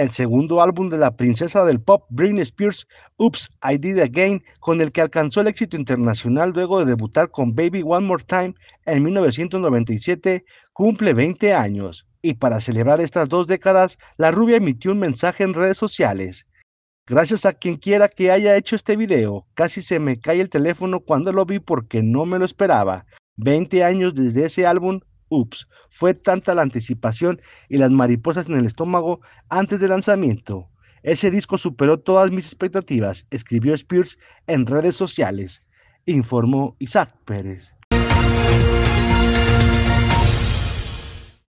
el segundo álbum de la princesa del pop Britney Spears, Oops, I Did Again, con el que alcanzó el éxito internacional luego de debutar con Baby One More Time en 1997, cumple 20 años. Y para celebrar estas dos décadas, la rubia emitió un mensaje en redes sociales. Gracias a quien quiera que haya hecho este video. Casi se me cae el teléfono cuando lo vi porque no me lo esperaba. 20 años desde ese álbum Ups, fue tanta la anticipación y las mariposas en el estómago antes del lanzamiento. Ese disco superó todas mis expectativas, escribió Spears en redes sociales, informó Isaac Pérez.